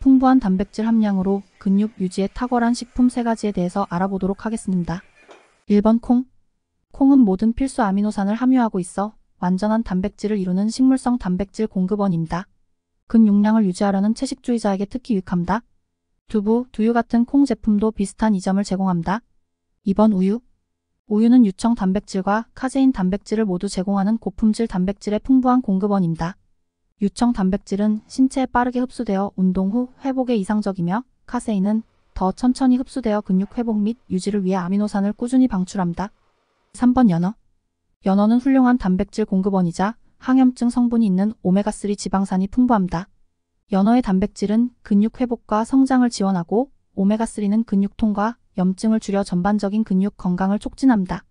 풍부한 단백질 함량으로 근육 유지에 탁월한 식품 3가지에 대해서 알아보도록 하겠습니다. 1번 콩 콩은 모든 필수 아미노산을 함유하고 있어 완전한 단백질을 이루는 식물성 단백질 공급원입니다. 근육량을 유지하려는 채식주의자에게 특히 유익합니다. 두부, 두유 같은 콩 제품도 비슷한 이점을 제공합니다. 2번 우유 우유는 유청 단백질과 카제인 단백질을 모두 제공하는 고품질 단백질의 풍부한 공급원입니다. 유청 단백질은 신체에 빠르게 흡수되어 운동 후 회복에 이상적이며 카세인은 더 천천히 흡수되어 근육 회복 및 유지를 위해 아미노산을 꾸준히 방출한다. 3번 연어 연어는 훌륭한 단백질 공급원이자 항염증 성분이 있는 오메가3 지방산이 풍부합니다. 연어의 단백질은 근육 회복과 성장을 지원하고 오메가3는 근육통과 염증을 줄여 전반적인 근육 건강을 촉진합니다